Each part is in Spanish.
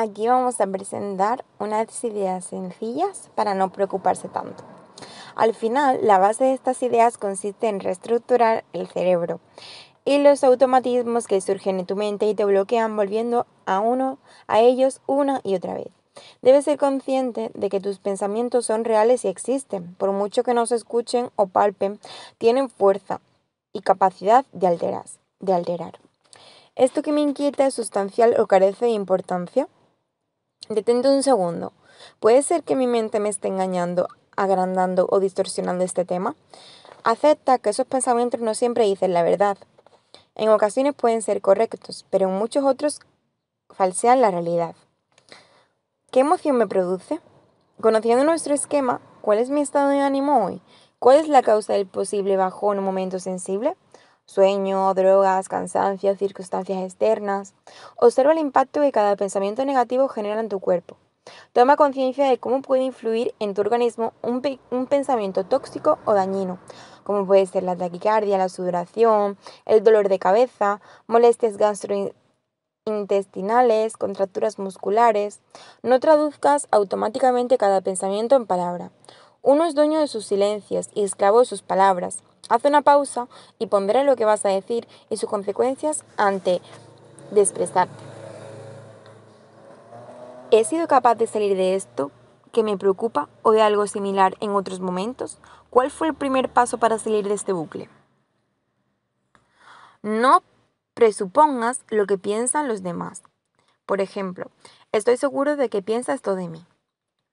Aquí vamos a presentar unas ideas sencillas para no preocuparse tanto. Al final, la base de estas ideas consiste en reestructurar el cerebro y los automatismos que surgen en tu mente y te bloquean volviendo a uno a ellos una y otra vez. Debes ser consciente de que tus pensamientos son reales y existen, por mucho que no se escuchen o palpen, tienen fuerza y capacidad de, de alterar. ¿Esto que me inquieta es sustancial o carece de importancia? Detente un segundo. ¿Puede ser que mi mente me esté engañando, agrandando o distorsionando este tema? Acepta que esos pensamientos no siempre dicen la verdad. En ocasiones pueden ser correctos, pero en muchos otros falsean la realidad. ¿Qué emoción me produce? Conociendo nuestro esquema, ¿cuál es mi estado de ánimo hoy? ¿Cuál es la causa del posible bajón un momento sensible? sueño, drogas, cansancio, circunstancias externas. Observa el impacto que cada pensamiento negativo genera en tu cuerpo. Toma conciencia de cómo puede influir en tu organismo un, pensamiento tóxico o dañino, como puede ser la taquicardia, la sudoración, el dolor de cabeza, molestias gastrointestinales, contracturas musculares. No traduzcas automáticamente cada pensamiento en palabra. Uno es dueño de sus silencios y esclavo de sus palabras. Haz una pausa y pondré lo que vas a decir y sus consecuencias ante de ¿He sido capaz de salir de esto que me preocupa o de algo similar en otros momentos? ¿Cuál fue el primer paso para salir de este bucle? No presupongas lo que piensan los demás. Por ejemplo, estoy seguro de que piensa esto de mí.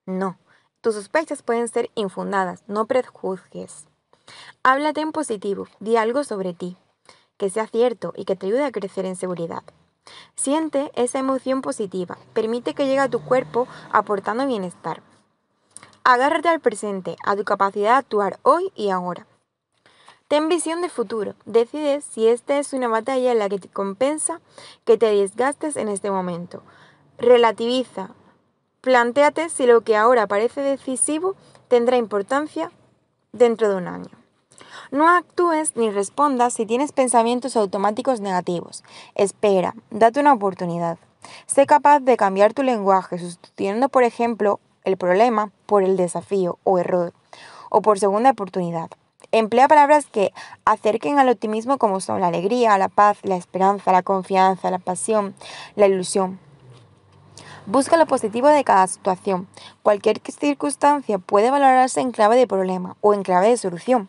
No, tus sospechas pueden ser infundadas, no prejuzgues. Háblate en positivo, di algo sobre ti, que sea cierto y que te ayude a crecer en seguridad. Siente esa emoción positiva, permite que llegue a tu cuerpo aportando bienestar. Agárrate al presente, a tu capacidad de actuar hoy y ahora. Ten visión de futuro, decide si esta es una batalla en la que te compensa que te desgastes en este momento. Relativiza, plantéate si lo que ahora parece decisivo tendrá importancia dentro de un año. No actúes ni respondas si tienes pensamientos automáticos negativos. Espera, date una oportunidad. Sé capaz de cambiar tu lenguaje sustituyendo, por ejemplo, el problema por el desafío o error, o por segunda oportunidad. Emplea palabras que acerquen al optimismo como son la alegría, la paz, la esperanza, la confianza, la pasión, la ilusión. Busca lo positivo de cada situación. Cualquier circunstancia puede valorarse en clave de problema o en clave de solución.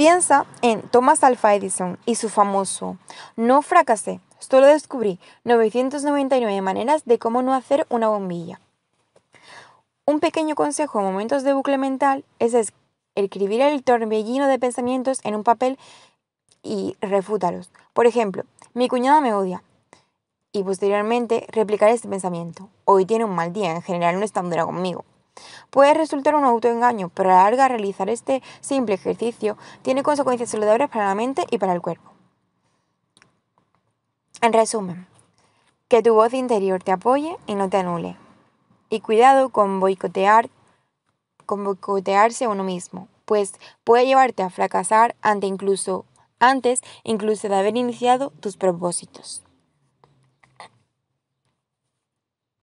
Piensa en Thomas Alfa Edison y su famoso No fracasé, solo descubrí 999 maneras de cómo no hacer una bombilla. Un pequeño consejo en momentos de bucle mental es escribir el torbellino de pensamientos en un papel y refútalos. Por ejemplo, mi cuñada me odia. Y posteriormente replicar este pensamiento. Hoy tiene un mal día, en general no está dura conmigo. Puede resultar un autoengaño, pero a la larga realizar este simple ejercicio tiene consecuencias saludables para la mente y para el cuerpo. En resumen, que tu voz interior te apoye y no te anule. Y cuidado con boicotear, con boicotearse a uno mismo, pues puede llevarte a fracasar incluso antes incluso de haber iniciado tus propósitos.